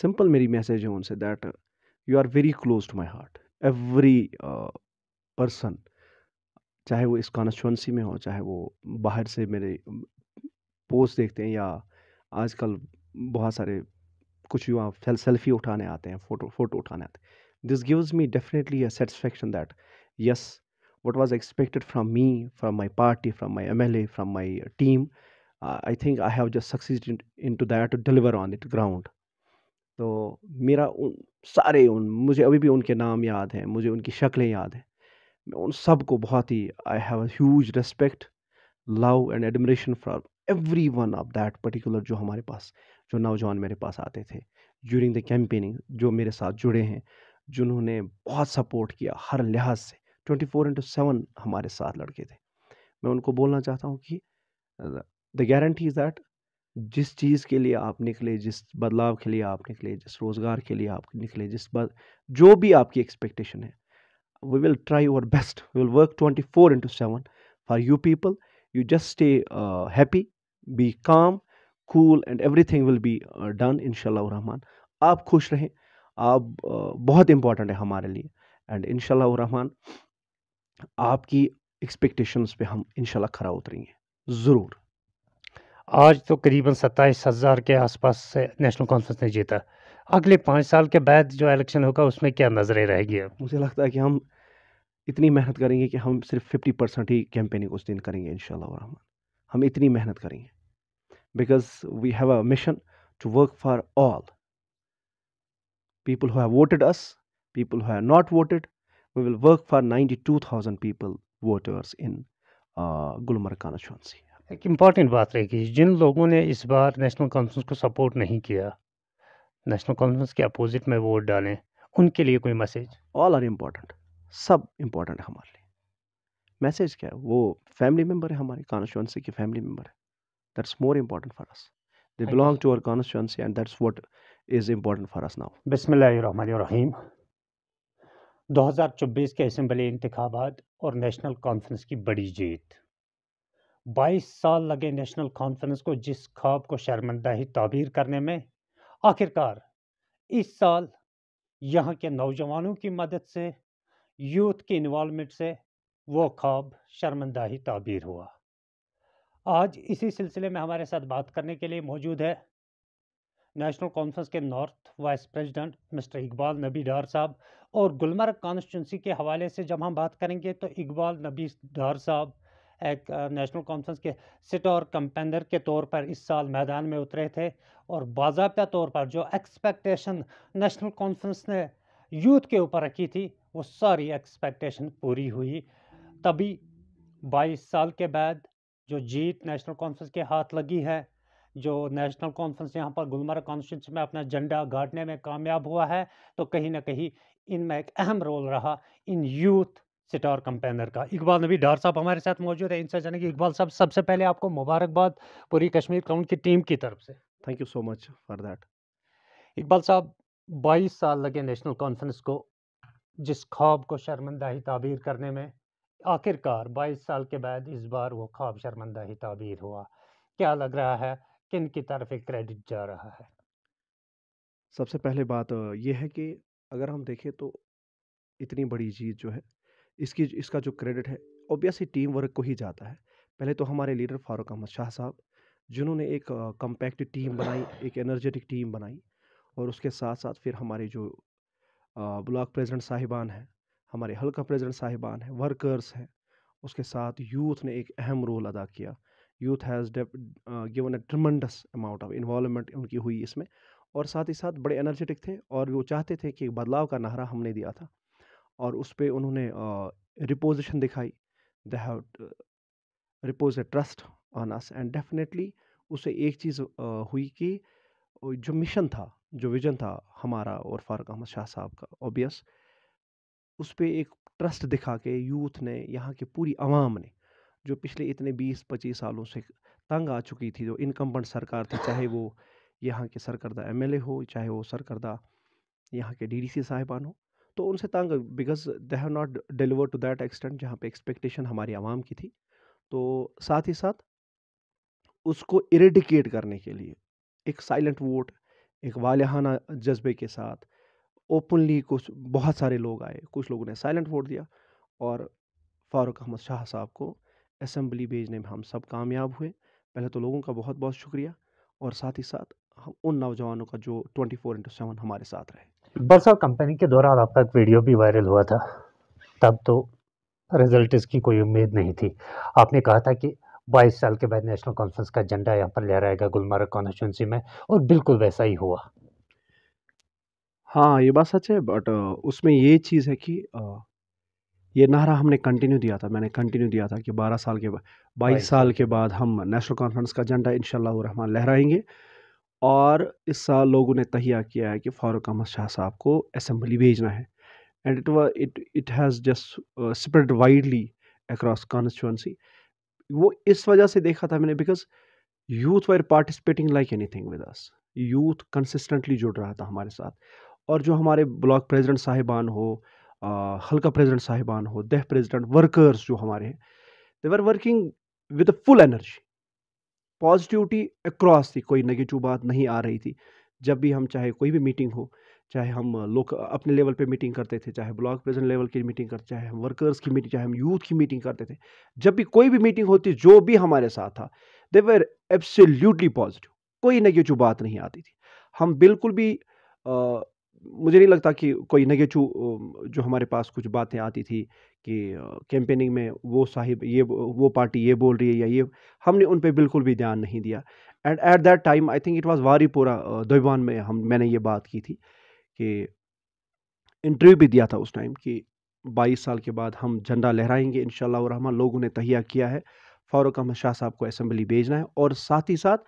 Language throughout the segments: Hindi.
सिंपल मेरी मैसेज है उनसे that you are very close to my heart every person चाहे वो इस कॉन्स्टिटेंसी में हो चाहे वो बाहर से मेरे पोस्ट देखते हैं या आजकल बहुत सारे कुछ युवा सेल्फी उठाने आते हैं फोटो फोटो उठाने आते हैं this gives me definitely a satisfaction that yes what was expected from me from my party from my M L A from my team I think I have just succeed in to that to deliver on it ground तो मेरा उन सारे उन मुझे अभी भी उनके नाम याद हैं मुझे उनकी शक्लें याद हैं मैं उन सब को बहुत ही I have huge respect love and admiration for every one of that particular जो हमारे पास जो नौजवान मेरे पास आते थे ज्यूरिंग द कैंपेनिंग जो मेरे साथ जुड़े हैं जिन्होंने बहुत सपोर्ट किया हर लिहाज से ट्वेंटी फोर इंटू सेवन हमारे साथ लड़के थे मैं उनको बोलना चाहता हूँ कि द गारंटी इज़ दैट जिस चीज़ के लिए आप निकले जिस बदलाव के लिए आप निकले जिस रोज़गार के लिए आप निकले जिस बद जो भी आपकी एक्सपेक्टेशन है we will try your best we will work twenty four into seven for you people you just stay happy be calm cool and everything will be done in रहमान आप खुश रहें आप uh, बहुत इम्पॉर्टेंट है हमारे लिए एंड इन रहमान आपकी एक्सपेक्टेशंस पे हम इनशाला खरा उतरेंगे ज़रूर आज तो करीबन सत्ताईस हज़ार के आसपास से नेशनल कॉन्फ्रेंस ने जीता अगले पाँच साल के बाद जो इलेक्शन होगा उसमें क्या नज़रें रहेगी मुझे लगता है कि हम इतनी मेहनत करेंगे कि हम सिर्फ फिफ्टी परसेंट ही कैंपेनिंग उस दिन करेंगे इन रहमान हम इतनी मेहनत करेंगे because we have a mission to work for all who have voted us people who have not voted we will work for ninety two thousand people voters in Gulmarg constituency एक इम्पॉर्टेंट बात रहेगी जिन लोगों ने इस बार नेशनल कॉन्फ्रेंस को सपोर्ट नहीं किया नेशनल कॉन्फ्रेंस के अपोजिट में वोट डालें उनके लिए कोई मैसेज ऑल आर इम्पोर्टेंट सब इम्पोर्टेंट है हमारे लिए मैसेज क्या है वो फैमिली मेम्बर है हमारी कॉन्स्टिट्यूंसी की फैमिली मेम्बर है that's more important for us they belong to our constituency and that's what is important for us now बिसमीम 2024 के असम्बली इंतबात और नेशनल कॉन्फ्रेंस की बड़ी जीत 22 साल लगे नेशनल कॉन्फ्रेंस को जिस ख्वाब को शर्मंदा ही ताबीर करने में आखिरकार इस साल यहाँ के नौजवानों की मदद से यूथ की इन्वॉलमेंट से वो ख्वाब शर्मंदा ही तबीर हुआ आज इसी सिलसिले में हमारे साथ बात करने के लिए मौजूद है नेशनल कॉन्फ्रेंस के north vice president mister Iqbal Nabi Dar साहब और गुलमर्ग कॉन्स्टिट्यूंसी के हवाले से जब हम बात करेंगे तो इकबाल नबी डार साहब एक नेशनल कॉन्फ्रेंस के सिट और कंपेनर के तौर पर इस साल मैदान में उतरे थे और बाजाबा तौर पर जो एक्सपेक्टेशन नेशनल कॉन्फ्रेंस ने यूथ के ऊपर रखी थी वो सारी एक्सपेक्टेशन पूरी हुई तभी बाईस साल के बाद जो जीत नेशनल कॉन्फ्रेंस के हाथ लगी है जो नेशनल कॉन्फ्रेंस यहाँ पर गुलमर्ग कॉन्फ्रेंस में अपना झंडा गाड़ने में कामयाब हुआ है तो कहीं ना कहीं इनमें एक अहम रोल रहा इन यूथ सिटार कंपेनर का इकबाल नबी डार साहब हमारे साथ मौजूद है इनसे जाने की इकबाल साहब सबसे पहले आपको मुबारकबाद पूरी कश्मीर काउंट की टीम की तरफ से thank you so much for that Iqbal साहब बाईस साल लगे नेशनल कॉन्फ्रेंस को जिस ख्वाब को शर्मंदा ही ताबीर करने में आखिरकार 22 साल के बाद इस बार वो ख्वाब शर्मंदा ही ताबीर हुआ क्या लग रहा है किन की तरफ क्रेडिट जा रहा है सबसे पहले बात यह है कि अगर हम देखें तो इतनी बड़ी जीत जो है इसकी इसका जो क्रेडिट है ऑब्वियसली टीम वर्क को ही जाता है पहले तो हमारे लीडर फारूक अहमद शाह साहब जिन्होंने एक कंपैक्ट टीम बनाई एक एनर्जेटिक टीम बनाई और उसके साथ साथ फिर हमारे जो ब्लॉक प्रेसिडेंट साहिबान हैं हमारे हल्का प्रेसिडेंट साहिबान हैं वर्कर्स हैं उसके साथ यूथ ने एक अहम रोल अदा किया youth has given a tremendous amount of involvement उनकी हुई इसमें और साथ ही साथ बड़े एनर्जेटिक थे और वो चाहते थे कि बदलाव का नारा हमने दिया था और उस पर उन्होंने रिपोजिशन दिखाई they have repose a trust on us and definitely उसे एक चीज़ हुई कि जो मिशन था जो विजन था हमारा और फारूक अहमद शाह साहब का ओबियस उस पर एक ट्रस्ट दिखा के यूथ ने यहाँ की पूरी आवाम ने जो पिछले इतने बीस पच्चीस सालों से तंग आ चुकी थी जो इनकम्बंट सरकार थी चाहे वो यहाँ के सरकर्दा ए हो चाहे वो सरकर्दा यहाँ के डी सी साहिबान हो तो उनसे तंग because they have not deliver to that extent जहाँ पे एक्सपेक्टेशन हमारी आवाम की थी तो साथ ही साथ उसको इरेडिकेट करने के लिए एक साइलेंट वोट एक वालहाना जज्बे के साथ ओपनली कुछ बहुत सारे लोग आए कुछ लोगों ने साइलेंट वोट दिया और फारूक अहमद शाह साहब को असम्बली भेजने में हम सब कामयाब हुए पहले तो लोगों का बहुत बहुत शुक्रिया और साथ ही साथ हम उन नौजवानों का जो ट्वेंटी फोर इंटू सेवन हमारे साथ रहे बरसा कंपनी के दौरान आपका एक वीडियो भी वायरल हुआ था तब तो रिजल्ट इसकी कोई उम्मीद नहीं थी आपने कहा था कि बाईस साल के बाद नेशनल कॉन्फ्रेंस का झंडा यहाँ पर लहराएगा गुलमर्ग कॉन्स्टिट्यूंसी में और बिल्कुल वैसा ही हुआ हाँ ये बात सच है बट उसमें ये चीज़ है कि ये नारा हमने कंटिन्यू दिया था मैंने कंटिन्यू दिया था कि 12 साल के बाद बाईस साल के बाद हम नेशनल कॉन्फ्रेंस का झंडा इन रहमान लहराएंगे और इस साल लोगों ने तहिया किया है कि फारूक अहमद शाह साहब को असम्बली भेजना है and it it it has just spread widely across constituency वो इस वजह से देखा था मैंने because youth were participating like anything with us youth consistently जुड़ रहा था हमारे साथ और जो हमारे ब्लॉक प्रेसिडेंट साहिबान हो हल्का प्रेसिडेंट साहिबान हो दह प्रेसिडेंट वर्कर्स जो हमारे हैं they were working with full energy positivity across थी कोई नेगेटिव बात नहीं आ रही थी जब भी हम चाहे कोई भी मीटिंग हो चाहे हम लोग अपने लेवल पे मीटिंग करते थे चाहे ब्लॉक प्रेजेंट लेवल की मीटिंग करते चाहे हम वर्कर्स की मीटिंग चाहे हम यूथ की मीटिंग करते थे जब भी कोई भी मीटिंग होती जो भी हमारे साथ था दे वेर एब्सोल्यूटली पॉजिटिव कोई नेगेटिव बात नहीं आती थी हम बिल्कुल भी मुझे नहीं लगता कि कोई नेगेटिव जो हमारे पास कुछ बातें आती थी कि कैंपेनिंग में वो साहिब ये वो पार्टी ये बोल रही है या ये हमने उन पर बिल्कुल भी ध्यान नहीं दिया and at that time I think it was Waripora दोबान में हम मैंने ये बात की थी कि इंटरव्यू भी दिया था उस टाइम कि 22 साल के बाद हम झंडा लहराएंगे इन शह लोगों ने तहिया किया है फारूक अहमद शाह साहब को असम्बली भेजना है और साथ ही साथ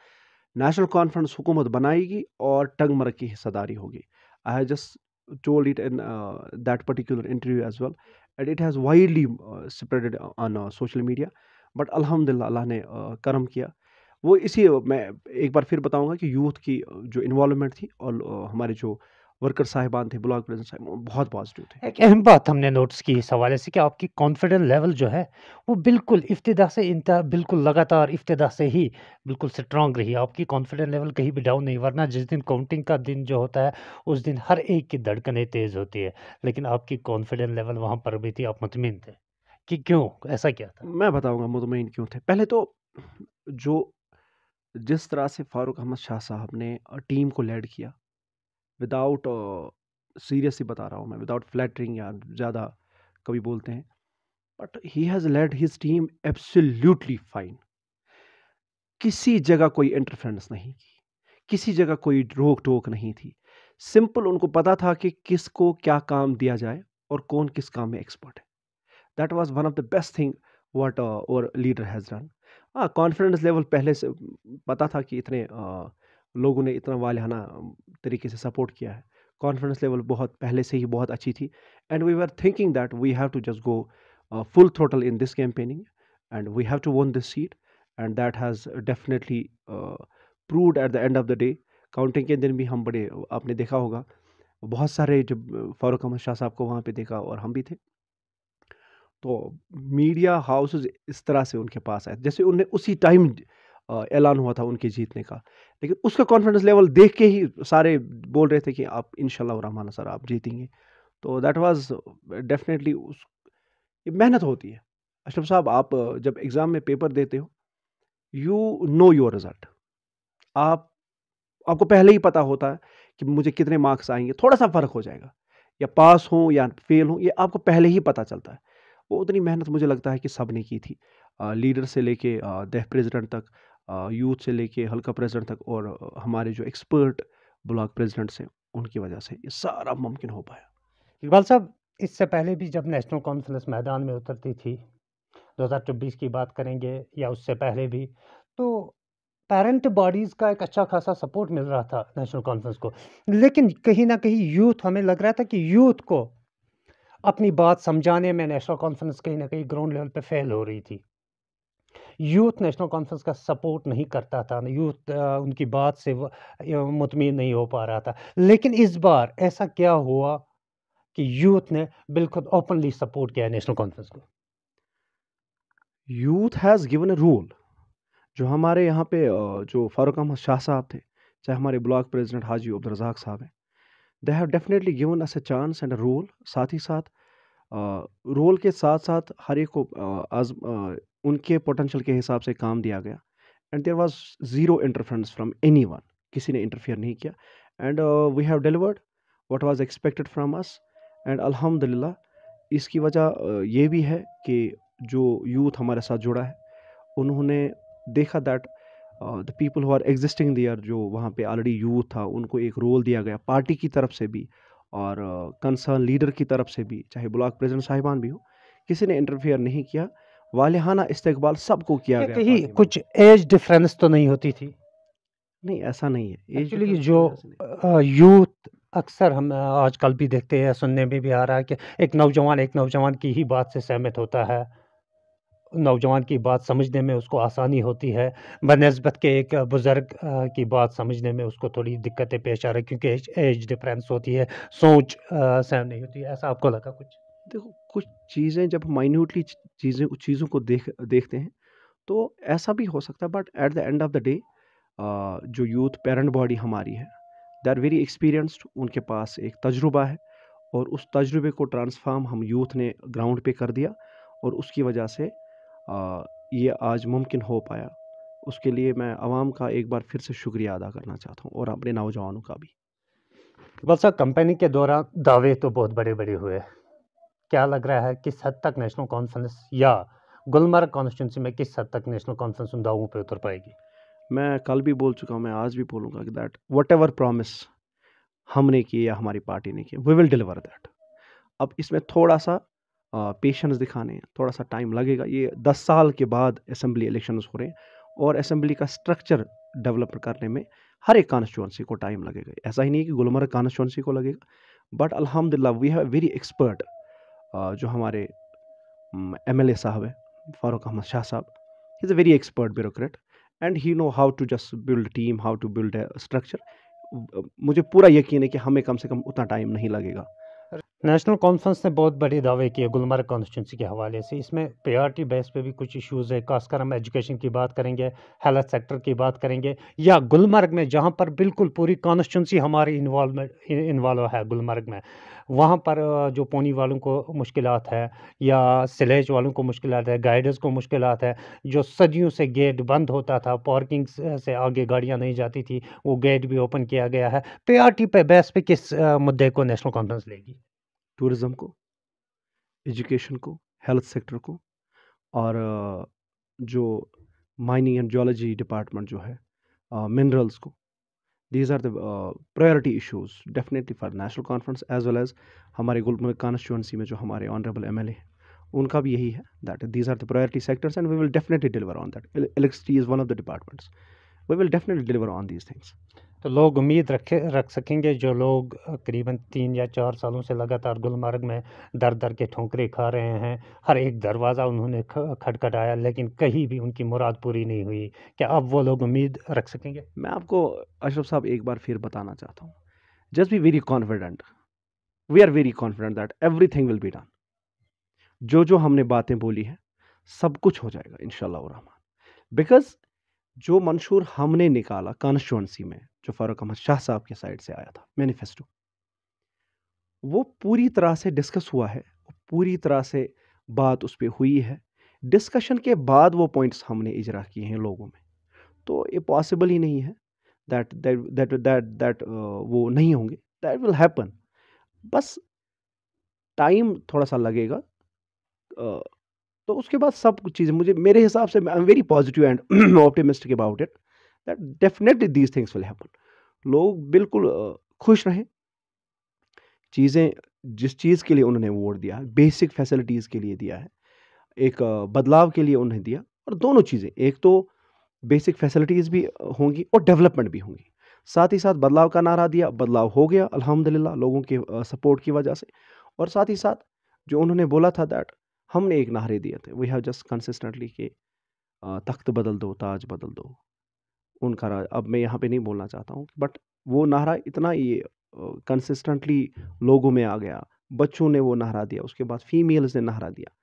नेशनल कॉन्फ्रेंस हुकूमत बनाएगी और टंग की हिस्सेदारी होगी I have just told it in uh, that particular interview as well, and it has widely uh, spreaded on uh, social media. but but अल्हम्दुलिल्लाह अल्लाह ने करम किया वो इसी मैं एक बार फिर बताऊंगा कि यूथ की जो इन्वॉलमेंट थी और हमारे जो वर्कर साहिबान थे ब्लॉक प्रेजेंट साहब बहुत पॉजिटिव थे एक अहम बात हमने नोट्स की इस हवाले से कि आपकी कॉन्फिडेंस लेवल जो है वो बिल्कुल इब्तदा से इंतहा बिल्कुल लगातार इब्तदा से ही बिल्कुल स्ट्रांग रही आपकी कॉन्फिडेंस लेवल कहीं भी डाउन नहीं वरना जिस दिन काउंटिंग का दिन जो होता है उस दिन हर एक की धड़कनें तेज़ होती है लेकिन आपकी कॉन्फिडेंस लेवल वहाँ पर भी थी आप मुतमिन थे कि क्यों ऐसा क्या था मैं बताऊँगा मुतमिन क्यों थे पहले तो जो जिस तरह से फारूक अहमद शाह साहब ने टीम को लेड किया विदाउट सीरियसली uh, बता रहा हूँ मैं विदाउट फ्लैटरिंग या ज़्यादा कभी बोलते हैं but he has led his team absolutely fine किसी जगह कोई इंटरफेरेंस नहीं की किसी जगह कोई रोक टोक नहीं थी सिंपल उनको पता था कि किसको क्या काम दिया जाए और कौन किस काम में एक्सपर्ट है that was one of the best thing what our leader has done हाँ कॉन्फिडेंस लेवल पहले से पता था कि इतने uh, लोगों ने इतना वालहाना तरीके से सपोर्ट किया है कॉन्फिडेंस लेवल बहुत पहले से ही बहुत अच्छी थी and we are thinking that we have to just go full throttle in this campaigning and we have to won this seat and that has definitely proved at the end of the day counting के दिन भी हम बड़े आपने देखा होगा बहुत सारे जब फारूक अहमद शाह साहब को वहाँ पे देखा और हम भी थे तो मीडिया हाउसेज इस तरह से उनके पास आए जैसे उनने उसी टाइम ऐलान हुआ था उनके जीतने का लेकिन उसका कॉन्फिडेंस लेवल देख के ही सारे बोल रहे थे कि आप इन रहमान सर आप जीतेंगे तो दैट वाज डेफिनेटली उस मेहनत होती है अशरफ साहब आप जब एग्ज़ाम में पेपर देते हो यू नो योर रिज़ल्ट आप आपको पहले ही पता होता है कि मुझे कितने मार्क्स आएंगे थोड़ा सा फ़र्क हो जाएगा या पास हों या फेल हो ये आपको पहले ही पता चलता है वो उतनी मेहनत मुझे लगता है कि सब ने की थी लीडर से लेके देह प्रेसिडेंट तक यूथ से लेके हल्का प्रेसिडेंट तक और हमारे जो एक्सपर्ट ब्लॉक प्रेसिडेंट्स हैं उनकी वजह से ये सारा मुमकिन हो पाया इकबाल साहब इससे पहले भी जब नेशनल कॉन्फ्रेंस मैदान में उतरती थी 2024 की बात करेंगे या उससे पहले भी तो पेरेंट बॉडीज़ का एक अच्छा खासा सपोर्ट मिल रहा था नेशनल कॉन्फ्रेंस को लेकिन कहीं ना कहीं यूथ हमें लग रहा था कि यूथ को अपनी बात समझाने में नेशनल कॉन्फ्रेंस कहीं ना कहीं ग्राउंड लेवल पे फेल हो रही थी यूथ नेशनल कॉन्फ्रेंस का सपोर्ट नहीं करता था यूथ उनकी बात से मुतमिन नहीं हो पा रहा था लेकिन इस बार ऐसा क्या हुआ कि यूथ ने बिल्कुल ओपनली सपोर्ट किया नेशनल कॉन्फ्रेंस को youth has given a rule जो हमारे यहाँ पे जो फारूक अहमद शाह साहब थे चाहे हमारे ब्लॉक प्रेसिडेंट हाजी अब्दुलरजाक साहब हैं they have definitely given us a chance and a rule साथ ही साथ रोल के साथ साथ हर एक को आज़ उनके पोटेंशियल के हिसाब से काम दिया गया and there was zero interference from any one किसी ने इंटरफेयर नहीं किया and we have delivered what was expected from us and अलहमदिल्ला इसकी वजह uh, ये भी है कि जो यूथ हमारे साथ जुड़ा है उन्होंने देखा that the people who are existing there जो वहाँ पे ऑलरेडी यूथ था उनको एक रोल दिया गया पार्टी की तरफ से भी और कंसर्न uh, लीडर की तरफ से भी चाहे ब्लॉक प्रेजिडेंट साहिबान भी हो किसी ने इंटरफेयर नहीं किया वालहाना इस्तकबाल सबको किया गया कहीं कुछ एज डिफरेंस तो नहीं होती थी नहीं ऐसा नहीं है एक्चुअली जो यूथ अक्सर हम आजकल भी देखते हैं सुनने में भी आ रहा है कि एक नौजवान एक नौजवान की ही बात से सहमत होता है नौजवान की बात समझने में उसको आसानी होती है बनस्बत के एक बुज़ुर्ग की बात समझने में उसको थोड़ी दिक्कतें पेश आ रही क्योंकि एज डिफरेंस होती है सोच सहम नहीं होती है ऐसा आपको लगा कुछ देखो कुछ चीज़ें जब माइन्यूटली चीज़ें उस चीज़ों को देख देखते हैं तो ऐसा भी हो सकता है but at the end of the day जो यूथ पेरेंट बॉडी हमारी है दे आर वेरी एक्सपीरियंस्ड उनके पास एक तजुर्बा है और उस तजुर्बे को ट्रांसफार्म हम यूथ ने ग्राउंड पे कर दिया और उसकी वजह से आ, ये आज मुमकिन हो पाया उसके लिए मैं आवाम का एक बार फिर से शुक्रिया अदा करना चाहता हूँ और अपने नौजवानों का भी बस कंपनी के दौरान दावे तो बहुत बड़े बड़े हुए क्या लग रहा है किस हद तक नेशनल कॉन्फ्रेंस या गुलमर्ग कॉन्स्टिट्यूंसी में किस हद तक नेशनल कॉन्फ्रेंस उन दावों पर उतर पाएगी मैं कल भी बोल चुका हूँ मैं आज भी बोलूँगा कि दैट वट एवर प्रॉमिस हमने किए या हमारी पार्टी ने किए वी विल डिलीवर दैट अब इसमें थोड़ा सा पेशेंस दिखाने थोड़ा सा टाइम लगेगा ये दस साल के बाद असम्बली इलेक्शन हो रहे हैं और असम्बली का स्ट्रक्चर डेवलप करने में हर एक कॉन्स्टिट्यूंसी को टाइम लगेगा ऐसा ही नहीं कि गुलमर्ग कॉन्स्टिट्यूंसी को लगेगा बट अलहमदिल्ला वी हैव वेरी एक्सपर्ट जो हमारे एम एल ए साहब हैं फारूक अहमद शाह साहब is a very expert bureaucrat and he know how to just build team how to build structure मुझे पूरा यकीन है कि हमें कम से कम उतना टाइम नहीं लगेगा नेशनल कॉन्फ्रेंस ने बहुत बड़े दावे किए गुलमर्ग कॉन्स्टिट्यूंसी के हवाले से इसमें प्रायोरिटी बेस पे भी कुछ इश्यूज है खासकर हम एजुकेशन की बात करेंगे हेल्थ सेक्टर की बात करेंगे या गुलमर्ग में जहाँ पर बिल्कुल पूरी कॉन्स्टिट्यूंसी हमारी इन्वॉल्व है गुलमर्ग में वहाँ पर जो पोनी वालों को मुश्किल है या सिलेज वालों को मुश्किल है गाइडर्स को मुश्किल है जो सदियों से गेट बंद होता था पार्किंग से आगे गाड़ियाँ नहीं जाती थी वो गेट भी ओपन किया गया है टी पे बेस पे किस मुद्दे को नेशनल कॉन्फ्रेंस लेगी टूरिज़्म को एजुकेशन को हेल्थ सेक्टर को और जो माइनिंग एंड जोलॉजी डिपार्टमेंट जो है मिनरल्स को these are the priority issues definitely for National Conference as well as हमारे गुलमर्ग कॉन्स्टिट्यूंसी में जो हमारे ऑनरेबल एम एल ए उनका भी यही है that these are the priority sectors and we will definitely deliver on that electricity is one of the departments we will definitely deliver on these things तो लोग उम्मीद रखे रख सकेंगे जो लोग करीबन तीन या चार सालों से लगातार गुलमर्ग में दर दर के ठोंकरे खा रहे हैं हर एक दरवाज़ा उन्होंने खटखटाया लेकिन कहीं भी उनकी मुराद पूरी नहीं हुई क्या अब वो लोग उम्मीद रख सकेंगे मैं आपको अशरफ साहब एक बार फिर बताना चाहता हूँ just be very confident we are very confident that everything will be done जो जो हमने बातें बोली हैं सब कुछ हो जाएगा इन शाह बिकॉज जो मंशूर हमने निकाला कॉन्स्टिट्यूंसी में जो फारूक अहमद शाह साहब के साइड से आया था मैनिफेस्टो वो पूरी तरह से डिस्कस हुआ है पूरी तरह से बात उस पर हुई है डिस्कशन के बाद वो पॉइंट्स हमने इजरा किए हैं लोगों में तो ये पॉसिबल ही नहीं है दैट दैट दैट दैट वो नहीं होंगे दैट विल हैपन बस टाइम थोड़ा सा लगेगा तो उसके बाद सब चीज़ें मुझे मेरे हिसाब से I am very positive and optimistic about it that definitely these things will happen लोग बिल्कुल खुश रहें चीज़ें जिस चीज़ के लिए उन्होंने वोट दिया है बेसिक फैसिलिटीज़ के लिए दिया है एक बदलाव के लिए उन्हें दिया और दोनों चीज़ें एक तो बेसिक फैसिलिटीज़ भी होंगी और डेवलपमेंट भी होंगी साथ ही साथ बदलाव का नारा दिया बदलाव हो गया अल्हम्दुलिल्लाह लोगों के सपोर्ट की वजह से और साथ ही साथ जो उन्होंने बोला था दैट हमने एक नारे दिए थे वी हैव जस्ट कंसिस्टेंटली कि तख्त बदल दो ताज बदल दो उनका राज अब मैं यहाँ पे नहीं बोलना चाहता हूँ बट वो नारा इतना ये कंसिस्टेंटली लोगों में आ गया बच्चों ने वो नारा दिया उसके बाद फीमेल्स ने नारा दिया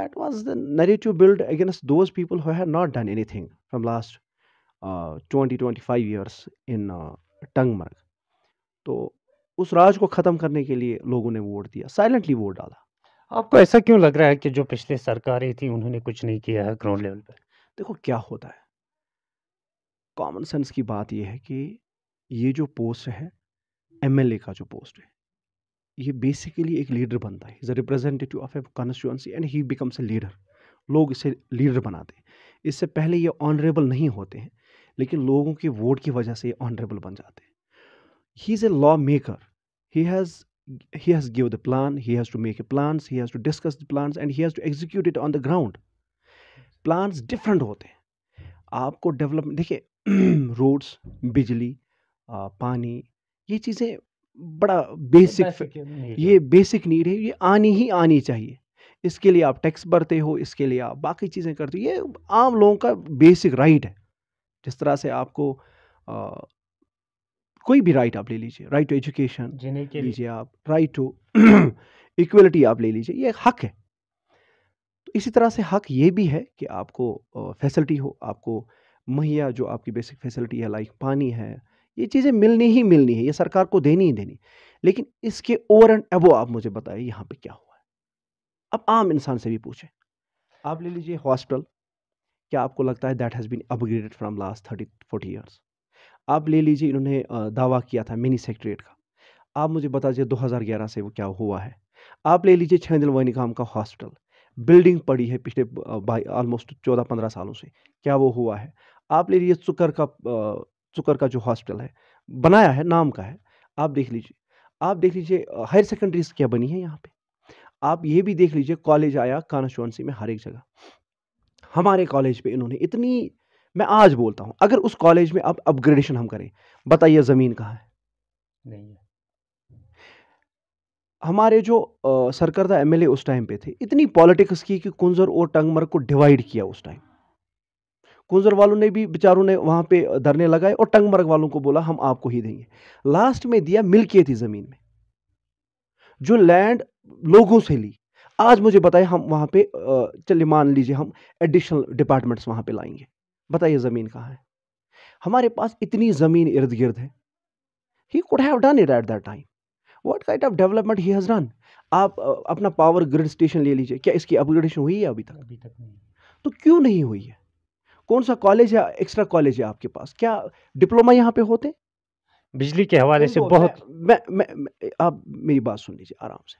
that was the narrative build against those people who have not done anything from last twenty twenty five years in Tangmarg तो उस राज को ख़त्म करने के लिए लोगों ने वोट दिया साइलेंटली वोट डाला आपको ऐसा क्यों लग रहा है कि जो पिछले सरकारें थी उन्होंने कुछ नहीं किया है ग्राउंड लेवल पर देखो क्या होता है कॉमन सेंस की बात यह है कि ये जो पोस्ट है एमएलए का जो पोस्ट है ये बेसिकली एक लीडर बनता है is a representative of a constituency and he becomes a leader लोग इसे लीडर बनाते हैं इससे पहले ये ऑनरेबल नहीं होते हैं लेकिन लोगों के वोट की वजह से ये ऑनरेबल बन जाते हैं he is a lawmaker he has he has given the plan he has to make plans he has to discuss the plans and he has to execute it on the ground plans different होते हैं आपको डेवलपमेंट देखिए रोड्स बिजली पानी ये चीज़ें बड़ा बेसिक ये बेसिक नीड है ये आनी ही आनी चाहिए इसके लिए आप टैक्स भरते हो इसके लिए आप बाकी चीज़ें करते हो ये आम लोगों का बेसिक राइट है जिस तरह से आपको कोई भी राइट आप ले लीजिए राइट टू एजुकेशन लीजिए आप राइट टू इक्वलिटी आप ले लीजिए ये एक हक है तो इसी तरह से हक ये भी है कि आपको फैसिलिटी हो आपको मुहैया जो आपकी बेसिक फैसिलिटी है लाइक पानी है ये चीज़ें मिलनी ही मिलनी है ये सरकार को देनी ही देनी लेकिन इसके ओवर एंड एवो आप मुझे बताइए यहाँ पे क्या हुआ है अब आम इंसान से भी पूछें आप ले लीजिए हॉस्पिटल क्या आपको लगता है that has been upgraded from last thirty forty years आप ले लीजिए इन्होंने दावा किया था मिनी सेक्रेट्रेट का आप मुझे बता दीजिए 2011 से वो क्या हुआ है आप ले लीजिए छेंदल वैनिकाम का हॉस्पिटल बिल्डिंग पड़ी है पिछले ऑलमोस्ट चौदह पंद्रह सालों से क्या वो हुआ है आप ले लीजिए चुकर का चुकर का जो हॉस्पिटल है बनाया है नाम का है आप देख लीजिए आप देख लीजिए हायर सेकेंडरीज क्या बनी है यहाँ पे आप ये भी देख लीजिए कॉलेज आया कॉन्स्टिट्यूंसी में हर एक जगह हमारे कॉलेज पे इन्होंने इतनी मैं आज बोलता हूँ अगर उस कॉलेज में अब अपग्रेडेशन हम करें बताइए ज़मीन कहाँ है नहीं है हमारे जो सरकर्दा एमएलए उस टाइम पे थे इतनी पॉलिटिक्स की कि कुंजर और टंगमर को डिवाइड किया उस टाइम कुंजर वालों ने भी बेचारों ने वहाँ पे धरने लगाए और टंगमर्ग वालों को बोला हम आपको ही देंगे लास्ट में दिया मिलकी थी ज़मीन में जो लैंड लोगों से ली आज मुझे बताए हम वहाँ पे चलिए मान लीजिए हम एडिशनल डिपार्टमेंट्स वहाँ पे लाएंगे बताइए ज़मीन कहाँ है हमारे पास इतनी ज़मीन इर्द गिर्द है he could have done it at that time what kind of development he has done आप अपना पावर ग्रिड स्टेशन ले लीजिए क्या इसकी अपग्रेडेशन हुई है अभी तक अभी तक नहीं तो क्यों नहीं हुई है कौन सा कॉलेज है एक्स्ट्रा कॉलेज है आपके पास क्या डिप्लोमा यहाँ पे होते बिजली के हवाले से बहुत मैं, मैं, मैं आप मेरी बात सुन लीजिए आराम से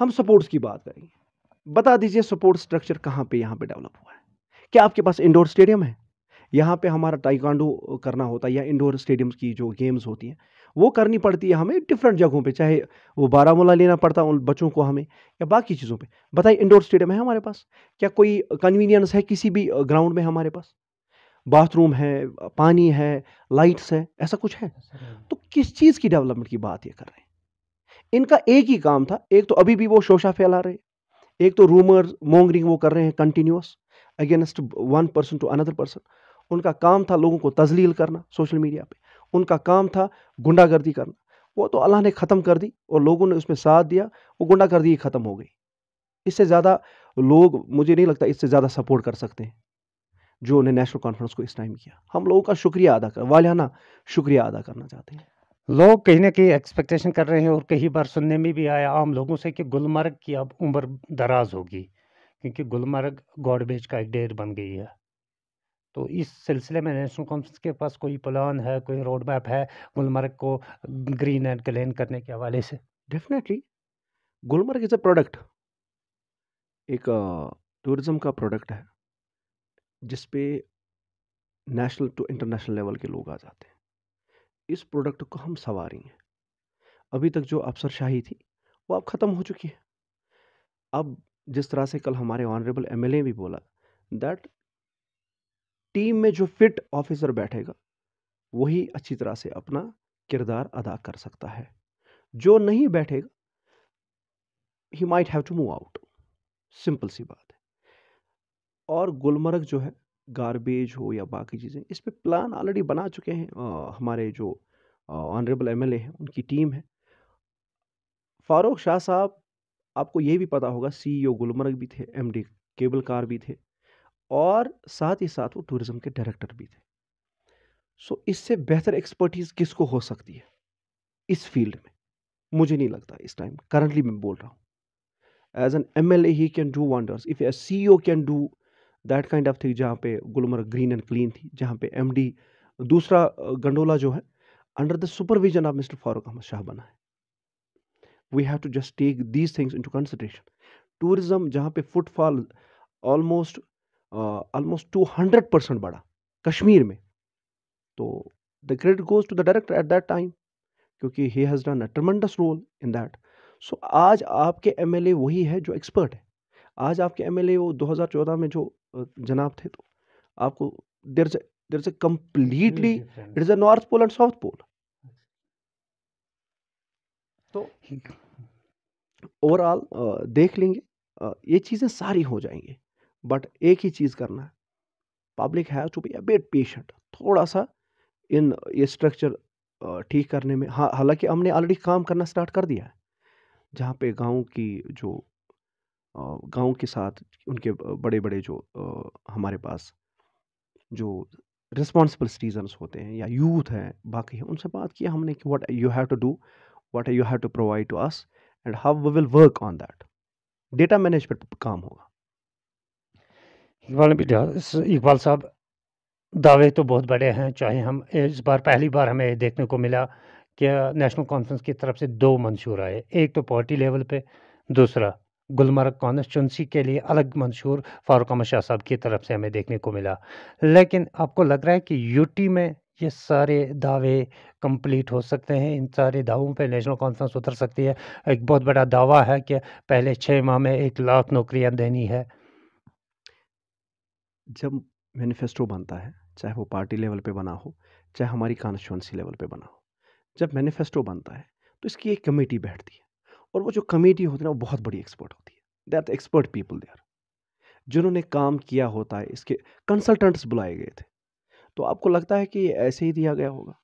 हम सपोर्ट्स की बात करेंगे बता दीजिए सपोर्ट स्ट्रक्चर कहाँ पे यहाँ पे डेवलप हुआ क्या आपके पास इंडोर स्टेडियम है यहाँ पे हमारा टाइकांडो करना होता है या इंडोर स्टेडियम्स की जो गेम्स होती हैं वो करनी पड़ती है हमें डिफरेंट जगहों पे चाहे वो बारामूला लेना पड़ता है उन बच्चों को हमें या बाकी चीज़ों पे बताइए इंडोर स्टेडियम है हमारे पास क्या कोई कन्वीनियंस है किसी भी ग्राउंड में हमारे पास बाथरूम है पानी है लाइट्स है ऐसा कुछ है तो किस चीज़ की डेवलपमेंट की बात ये कर रहे हैं इनका एक ही काम था एक तो अभी भी वो शोशा फैला रहे एक तो रूमर मोंगरिंग वो कर रहे हैं continuous against one person to another person उनका काम था लोगों को तजलील करना सोशल मीडिया पे उनका काम था गुंडागर्दी करना वो तो अल्लाह ने ख़त्म कर दी और लोगों ने उसमें साथ दिया वो गुंडागर्दी ही ख़त्म हो गई इससे ज़्यादा लोग मुझे नहीं लगता इससे ज़्यादा सपोर्ट कर सकते हैं जो उन्हें नेशनल कॉन्फ्रेंस को इस टाइम किया हम लोगों का शुक्रिया अदा कर वालाना शुक्रिया अदा करना चाहते हैं लोग कहीं ना कहीं एक्सपेक्टेशन कर रहे हैं और कई बार सुनने में भी आया आम लोगों से कि गुलमर्ग की अब उम्र दराज होगी क्योंकि गुलमर्ग गॉडबेज का एक डेर बन गई है तो इस सिलसिले में नेशनल कॉन्फ्रेंस के पास कोई प्लान है कोई रोड मैप है गुलमर्ग को ग्रीन एंड क्लेन करने के हवाले से definitely Gulmarg is a product एक टूरिज़म का प्रोडक्ट है जिस पे नेशनल टू इंटरनेशनल लेवल के लोग आ जाते हैं इस प्रोडक्ट को हम हैं अभी तक जो अफसरशाही थी वो अब ख़त्म हो चुकी है अब जिस तरह से कल हमारे ऑनरेबल एम भी बोला दैट टीम में जो फिट ऑफिसर बैठेगा वही अच्छी तरह से अपना किरदार अदा कर सकता है जो नहीं बैठेगा he might have to move out simple सी बात है और गुलमर्ग जो है गारबेज हो या बाकी चीज़ें इस पर प्लान ऑलरेडी बना चुके हैं आ, हमारे जो ऑनरेबल एम हैं उनकी टीम है फारूक शाह साहब आपको ये भी पता होगा सीईओ e गुलमर्ग भी थे एम केबल कार भी थे और साथ ही साथ वो टूरिज़्म के डायरेक्टर भी थे सो इससे बेहतर एक्सपर्टीज़ किसको हो सकती है इस फील्ड में मुझे नहीं लगता इस टाइम करंटली मैं बोल रहा हूँ as an M L A he can do wonders if a C O can do that kind of thing जहाँ पे गुलमर्ग ग्रीन एंड क्लीन थी जहाँ पे एम डी दूसरा गंडोला जो है under the supervision of mister Farooq Ahmad Shah बना है we have to just take these things to consideration tourism जहाँ पे footfall almost almost two hundred percent बढ़ा कश्मीर में तो the credit goes to the director at that time क्योंकि he has done a tremendous role in that so आज आपके एम वही है जो एक्सपर्ट है आज आपके एम वो 2014 में जो uh, जनाब थे तो आपको देर से देर से completely it is a north pole and south pole तो ओवरऑल देख लेंगे ये चीज़ें सारी हो जाएंगी बट एक ही चीज़ करना है पब्लिक है to be a bit bit patient थोड़ा सा इन ये स्ट्रक्चर ठीक करने में हाँ हालांकि हमने ऑलरेडी काम करना स्टार्ट कर दिया है जहाँ पे गांव की जो गांव के साथ उनके बड़े बड़े जो हमारे पास जो रिस्पॉन्सिबल सिटीजन्स होते हैं या यूथ हैं बाकी हैं उनसे बात किया हमने कि what you have to do what you have to provide to us and how we will work on that data management पर काम होगा इकबाल इकबाल साहब दावे तो बहुत बड़े हैं चाहे हम इस बार पहली बार हमें देखने को मिला कि नेशनल कॉन्फ्रेंस की तरफ से दो मंशूर आए एक तो पार्टी लेवल पे दूसरा गुलमर्ग कॉन्स्टिट्यूंसी के लिए अलग मंशूर फारूक अहमद शाह साहब की तरफ से हमें देखने को मिला लेकिन आपको लग रहा है कि यूटी में ये सारे दावे कंप्लीट हो सकते हैं इन सारे दावों पे नेशनल कॉन्फ्रेंस उतर सकती है एक बहुत बड़ा दावा है कि पहले छः माह में एक लाख नौकरियां देनी है जब मैनिफेस्टो बनता है चाहे वो पार्टी लेवल पे बना हो चाहे हमारी कॉन्स्टिट्यूंसी लेवल पे बना हो जब मैनिफेस्टो बनता है तो इसकी एक कमेटी बैठती है और वो जो कमेटी होती है ना वो बहुत बड़ी एक्सपर्ट होती है they are the expert people they are जिन्होंने काम किया होता है इसके कंसल्टेंट्स बुलाए गए थे तो आपको लगता है कि ऐसे ही दिया गया होगा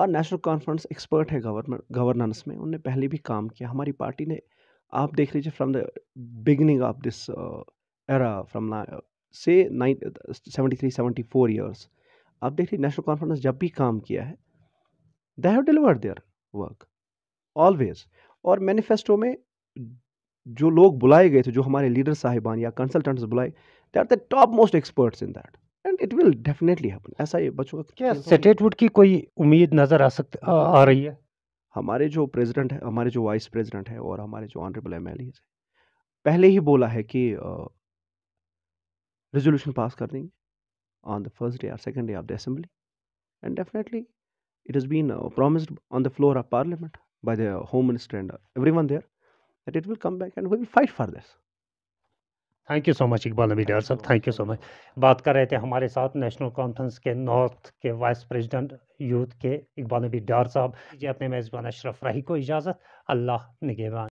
और नेशनल कॉन्फ्रेंस एक्सपर्ट है गवर्नेंस में उनने पहले भी काम किया हमारी पार्टी ने आप देख लीजिए from the beginning of this era from से nine seventy three seventy four years आप देख लीजिए नेशनल कॉन्फ्रेंस जब भी काम किया है they have delivered their work always और मैनिफेस्टो में जो लोग बुलाए गए थे जो हमारे लीडर साहिबान या कंसल्टेंट्स बुलाए they are the top most experts in that and it will definitely happen ऐसा ये बच्चों का क्या सेटेटवुड की कोई उम्मीद नज़र आ सकती आ, आ रही है हमारे जो प्रेसिडेंट है हमारे जो वाइस प्रेसिडेंट है और हमारे जो ऑनरेबल एम एल है पहले ही बोला है कि रेजोल्यूशन पास कर देंगे ऑन द फर्स्ट डे और second day of the assembly and definitely it is been promised on the floor of parliament by the home minister and everyone there that it will come back and we will fight for this thank you so much Iqbal Nabi Dar साहब थैंक यू सो मच बात कर रहे थे हमारे साथ नेशनल कॉन्फ्रेंस के नॉर्थ के वाइस प्रेसिडेंट यूथ के इकबाल नबी डार साहब ये अपने मेज़बान अशरफ राही को इजाज़त अल्लाह निगेबान